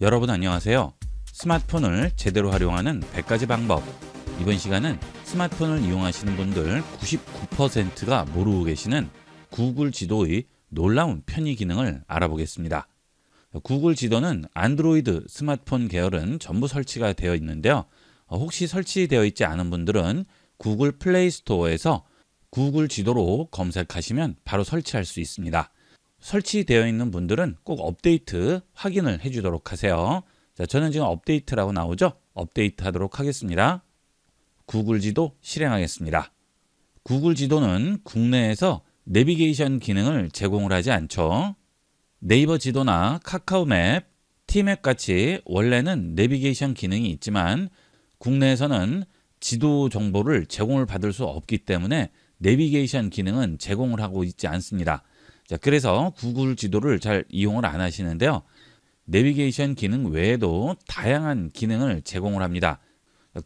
여러분 안녕하세요. 스마트폰을 제대로 활용하는 100가지 방법. 이번 시간은 스마트폰을 이용하시는 분들 99%가 모르고 계시는 구글 지도의 놀라운 편의 기능을 알아보겠습니다. 구글 지도는 안드로이드 스마트폰 계열은 전부 설치가 되어 있는데요. 어, 혹시 설치되어 있지 않은 분들은 구글 플레이 스토어에서 구글 지도로 검색하시면 바로 설치할 수 있습니다. 설치되어 있는 분들은 꼭 업데이트 확인을 해주도록 하세요. 자, 저는 지금 업데이트라고 나오죠? 업데이트 하도록 하겠습니다. 구글 지도 실행하겠습니다. 구글 지도는 국내에서 내비게이션 기능을 제공을 하지 않죠. 네이버 지도나 카카오맵, 티맵 같이 원래는 내비게이션 기능이 있지만 국내에서는 지도 정보를 제공을 받을 수 없기 때문에 내비게이션 기능은 제공을 하고 있지 않습니다. 자, 그래서 구글 지도를 잘 이용을 안 하시는데요. 내비게이션 기능 외에도 다양한 기능을 제공을 합니다.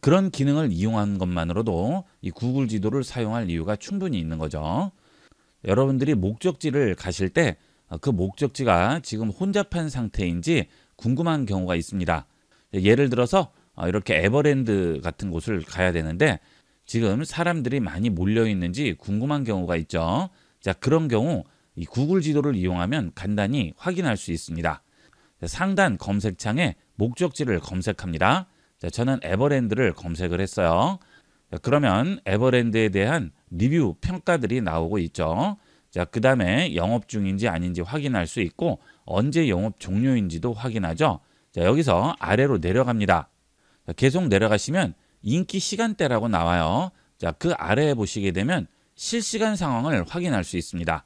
그런 기능을 이용한 것만으로도 이 구글 지도를 사용할 이유가 충분히 있는 거죠. 여러분들이 목적지를 가실 때그 아, 목적지가 지금 혼잡한 상태인지 궁금한 경우가 있습니다. 예를 들어서 아, 이렇게 에버랜드 같은 곳을 가야 되는데 지금 사람들이 많이 몰려 있는지 궁금한 경우가 있죠. 자, 그런 경우 이 구글 지도를 이용하면 간단히 확인할 수 있습니다. 상단 검색창에 목적지를 검색합니다. 저는 에버랜드를 검색을 했어요. 그러면 에버랜드에 대한 리뷰 평가들이 나오고 있죠. 그 다음에 영업 중인지 아닌지 확인할 수 있고 언제 영업 종료인지도 확인하죠. 여기서 아래로 내려갑니다. 계속 내려가시면 인기 시간대라고 나와요. 그 아래에 보시게 되면 실시간 상황을 확인할 수 있습니다.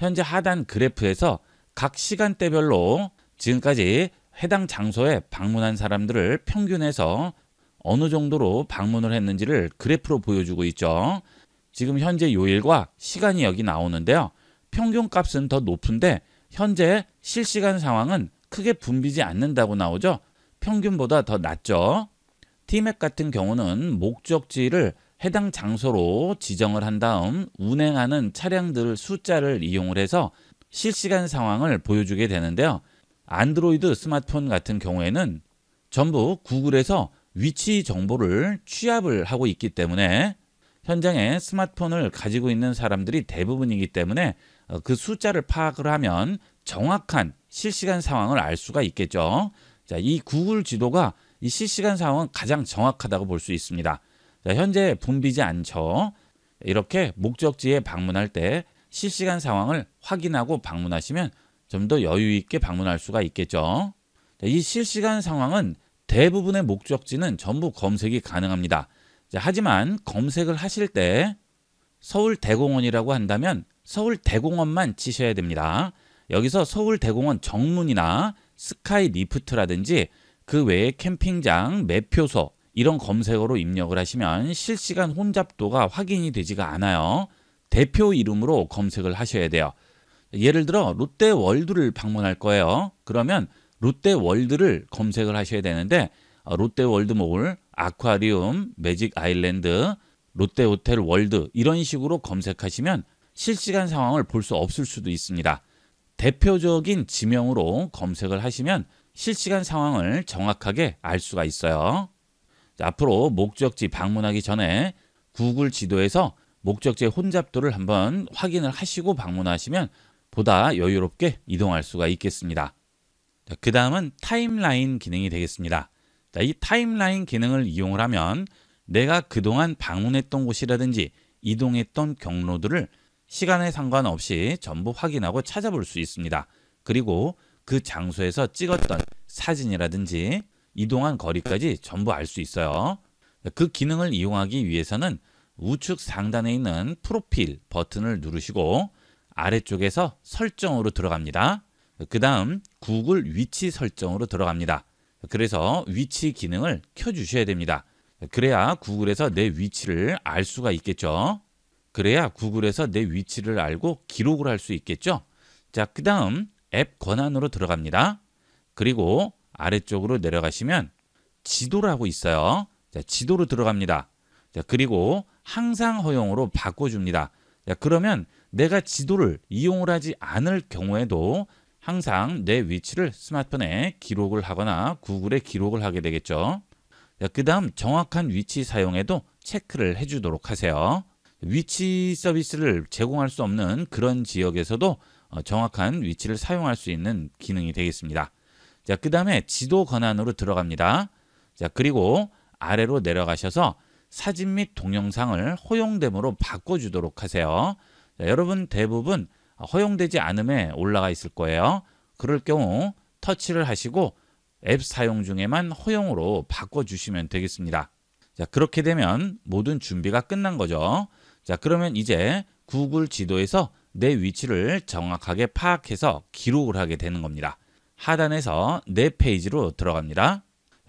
현재 하단 그래프에서 각 시간대별로 지금까지 해당 장소에 방문한 사람들을 평균해서 어느 정도로 방문을 했는지를 그래프로 보여주고 있죠. 지금 현재 요일과 시간이 여기 나오는데요. 평균값은 더 높은데 현재 실시간 상황은 크게 붐비지 않는다고 나오죠. 평균보다 더 낮죠. 티맵 같은 경우는 목적지를 해당 장소로 지정을 한 다음 운행하는 차량들 숫자를 이용을 해서 실시간 상황을 보여주게 되는데요. 안드로이드 스마트폰 같은 경우에는 전부 구글에서 위치 정보를 취합을 하고 있기 때문에 현장에 스마트폰을 가지고 있는 사람들이 대부분이기 때문에 어, 그 숫자를 파악을 하면 정확한 실시간 상황을 알 수가 있겠죠. 자, 이 구글 지도가 이 실시간 상황은 가장 정확하다고 볼 수 있습니다. 자, 현재 붐비지 않죠. 이렇게 목적지에 방문할 때 실시간 상황을 확인하고 방문하시면 좀 더 여유 있게 방문할 수가 있겠죠. 자, 이 실시간 상황은 대부분의 목적지는 전부 검색이 가능합니다. 자, 하지만 검색을 하실 때 서울대공원이라고 한다면 서울대공원만 치셔야 됩니다. 여기서 서울대공원 정문이나 스카이 리프트라든지 그 외에 캠핑장, 매표소, 이런 검색어로 입력을 하시면 실시간 혼잡도가 확인이 되지가 않아요. 대표 이름으로 검색을 하셔야 돼요. 예를 들어 롯데월드를 방문할 거예요. 그러면 롯데월드를 검색을 하셔야 되는데 어, 롯데월드몰, 아쿠아리움, 매직 아일랜드, 롯데호텔 월드 이런 식으로 검색하시면 실시간 상황을 볼 수 없을 수도 있습니다. 대표적인 지명으로 검색을 하시면 실시간 상황을 정확하게 알 수가 있어요. 앞으로 목적지 방문하기 전에 구글 지도에서 목적지의 혼잡도를 한번 확인을 하시고 방문하시면 보다 여유롭게 이동할 수가 있겠습니다. 그 다음은 타임라인 기능이 되겠습니다. 이 타임라인 기능을 이용을 하면 내가 그동안 방문했던 곳이라든지 이동했던 경로들을 시간에 상관없이 전부 확인하고 찾아볼 수 있습니다. 그리고 그 장소에서 찍었던 사진이라든지 이동한 거리까지 전부 알 수 있어요. 그 기능을 이용하기 위해서는 우측 상단에 있는 프로필 버튼을 누르시고 아래쪽에서 설정으로 들어갑니다. 그 다음 구글 위치 설정으로 들어갑니다. 그래서 위치 기능을 켜주셔야 됩니다. 그래야 구글에서 내 위치를 알 수가 있겠죠. 그래야 구글에서 내 위치를 알고 기록을 할 수 있겠죠. 자, 그 다음 앱 권한으로 들어갑니다. 그리고 아래쪽으로 내려가시면 지도라고 있어요. 자, 지도로 들어갑니다. 자, 그리고 항상 허용으로 바꿔줍니다. 자, 그러면 내가 지도를 이용을 하지 않을 경우에도 항상 내 위치를 스마트폰에 기록을 하거나 구글에 기록을 하게 되겠죠. 그 다음 정확한 위치 사용에도 체크를 해주도록 하세요. 위치 서비스를 제공할 수 없는 그런 지역에서도 어, 정확한 위치를 사용할 수 있는 기능이 되겠습니다. 자, 그 다음에 지도 권한으로 들어갑니다. 자, 그리고 아래로 내려가셔서 사진 및 동영상을 허용됨으로 바꿔주도록 하세요. 자, 여러분 대부분 허용되지 않음에 올라가 있을 거예요. 그럴 경우 터치를 하시고 앱 사용 중에만 허용으로 바꿔주시면 되겠습니다. 자, 그렇게 되면 모든 준비가 끝난 거죠. 자, 그러면 이제 구글 지도에서 내 위치를 정확하게 파악해서 기록을 하게 되는 겁니다. 하단에서 내 네 페이지로 들어갑니다.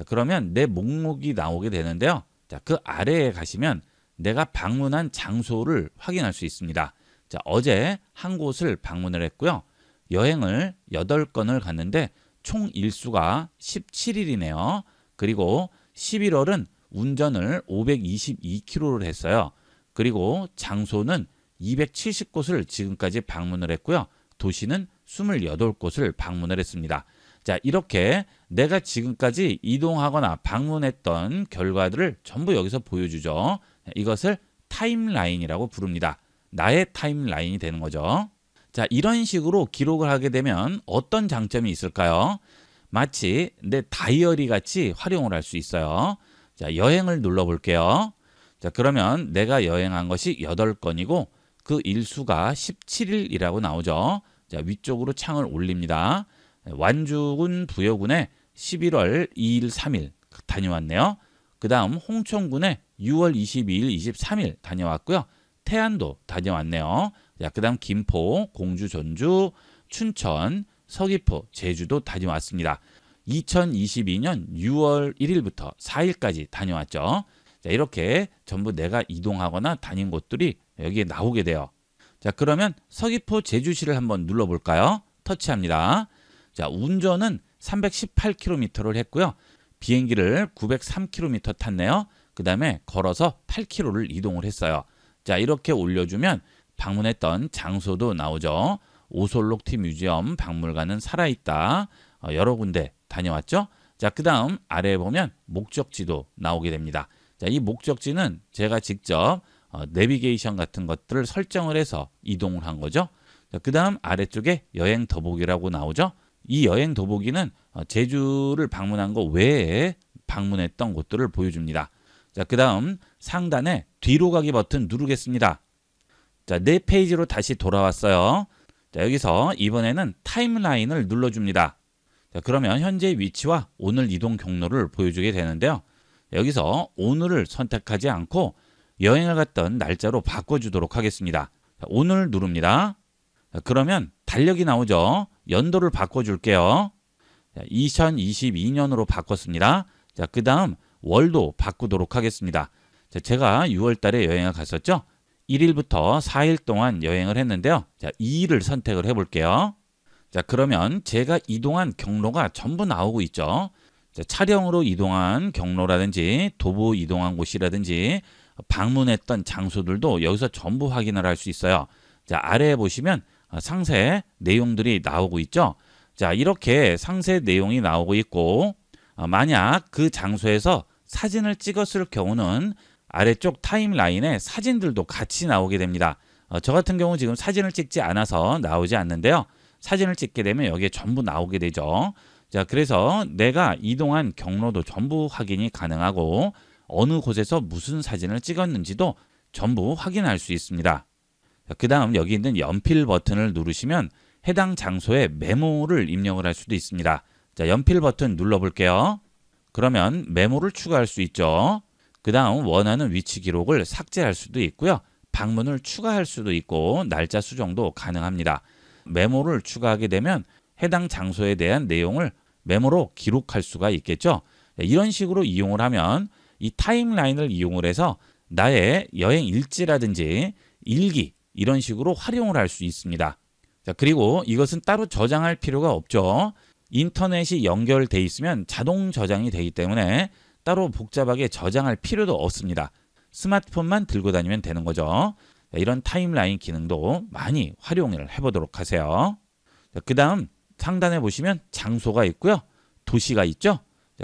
그러면 내 목록이 나오게 되는데요. 자, 그 아래에 가시면 내가 방문한 장소를 확인할 수 있습니다. 자, 어제 한 곳을 방문을 했고요. 여행을 8건을 갔는데 총 일수가 17일이네요. 그리고 11월은 운전을 522km를 했어요. 그리고 장소는 270곳을 지금까지 방문을 했고요. 도시는 2 8 곳을 방문을 했습니다. 자, 이렇게 내가 지금까지 이동하거나 방문했던 결과들을 전부 여기서 보여주죠. 이것을 타임라인이라고 부릅니다. 나의 타임라인이 되는 거죠. 자, 이런 식으로 기록을 하게 되면 어떤 장점이 있을까요? 마치 내 다이어리 같이 활용을 할 수 있어요. 자, 여행을 눌러 볼게요. 자, 그러면 내가 여행한 것이 8 건이고그 일수가 17일이라고 나오죠. 자, 위쪽으로 창을 올립니다. 네, 완주군 부여군에 11월 2일 3일 다녀왔네요. 그 다음 홍천군에 6월 22일 23일 다녀왔고요. 태안도 다녀왔네요. 자, 그 다음 김포, 공주, 전주, 춘천, 서귀포, 제주도 다녀왔습니다. 2022년 6월 1일부터 4일까지 다녀왔죠. 자, 이렇게 전부 내가 이동하거나 다닌 곳들이 여기에 나오게 돼요. 자 그러면 서귀포 제주시를 한번 눌러볼까요? 터치합니다. 자 운전은 318km를 했고요. 비행기를 903km 탔네요. 그 다음에 걸어서 8km를 이동을 했어요. 자 이렇게 올려주면 방문했던 장소도 나오죠. 오솔록티 뮤지엄 박물관은 살아있다. 어, 여러 군데 다녀왔죠. 자, 그 다음 아래에 보면 목적지도 나오게 됩니다. 자, 이 목적지는 제가 직접 어, 내비게이션 같은 것들을 설정을 해서 이동을 한 거죠. 그 다음 아래쪽에 여행 더보기라고 나오죠. 이 여행 더보기는 어, 제주를 방문한 것 외에 방문했던 곳들을 보여줍니다. 그 다음 상단에 뒤로 가기 버튼 누르겠습니다. 자, 내 네 페이지로 다시 돌아왔어요. 자, 여기서 이번에는 타임라인을 눌러줍니다. 자, 그러면 현재 위치와 오늘 이동 경로를 보여주게 되는데요. 여기서 오늘을 선택하지 않고 여행을 갔던 날짜로 바꿔주도록 하겠습니다. 오늘 누릅니다. 그러면 달력이 나오죠. 연도를 바꿔줄게요. 2022년으로 바꿨습니다. 자, 그 다음 월도 바꾸도록 하겠습니다. 자, 제가 6월 달에 여행을 갔었죠. 1일부터 4일 동안 여행을 했는데요. 자, 2일을 선택을 해볼게요. 자, 그러면 제가 이동한 경로가 전부 나오고 있죠. 자, 차량으로 이동한 경로라든지 도보 이동한 곳이라든지 방문했던 장소들도 여기서 전부 확인을 할 수 있어요. 자, 아래에 보시면 어, 상세 내용들이 나오고 있죠. 자, 이렇게 상세 내용이 나오고 있고 어, 만약 그 장소에서 사진을 찍었을 경우는 아래쪽 타임라인에 사진들도 같이 나오게 됩니다. 어, 저 같은 경우 지금 사진을 찍지 않아서 나오지 않는데요. 사진을 찍게 되면 여기에 전부 나오게 되죠. 자, 그래서 내가 이동한 경로도 전부 확인이 가능하고 어느 곳에서 무슨 사진을 찍었는지도 전부 확인할 수 있습니다. 그 다음 여기 있는 연필 버튼을 누르시면 해당 장소에 메모를 입력을 할 수도 있습니다. 자, 연필 버튼 눌러볼게요. 그러면 메모를 추가할 수 있죠. 그 다음 원하는 위치 기록을 삭제할 수도 있고요. 방문을 추가할 수도 있고 날짜 수정도 가능합니다. 메모를 추가하게 되면 해당 장소에 대한 내용을 메모로 기록할 수가 있겠죠. 네, 이런 식으로 이용을 하면 이 타임라인을 이용을 해서 나의 여행 일지라든지 일기 이런 식으로 활용을 할 수 있습니다. 자, 그리고 이것은 따로 저장할 필요가 없죠. 인터넷이 연결돼 있으면 자동 저장이 되기 때문에 따로 복잡하게 저장할 필요도 없습니다. 스마트폰만 들고 다니면 되는 거죠. 자, 이런 타임라인 기능도 많이 활용을 해보도록 하세요. 그 다음 상단에 보시면 장소가 있고요. 도시가 있죠.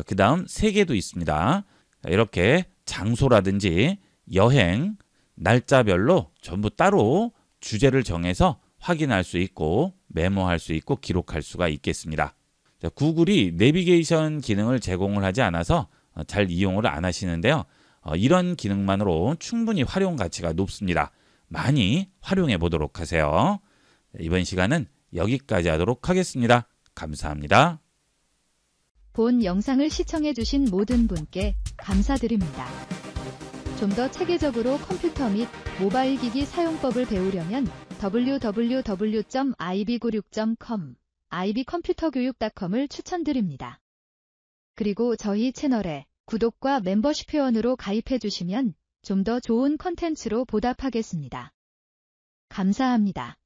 그 다음 세계도 있습니다. 이렇게 장소라든지 여행, 날짜별로 전부 따로 주제를 정해서 확인할 수 있고 메모할 수 있고 기록할 수가 있겠습니다. 구글이 내비게이션 기능을 제공을 하지 않아서 어, 잘 이용을 안 하시는데요. 어, 이런 기능만으로 충분히 활용 가치가 높습니다. 많이 활용해 보도록 하세요. 이번 시간은 여기까지 하도록 하겠습니다. 감사합니다. 본 영상을 시청해주신 모든 분께 감사드립니다. 좀 더 체계적으로 컴퓨터 및 모바일 기기 사용법을 배우려면 www.ib96.com, ib컴퓨터교육.com을 추천드립니다. 그리고 저희 채널에 구독과 멤버십 회원으로 가입해주시면 좀 더 좋은 컨텐츠로 보답하겠습니다. 감사합니다.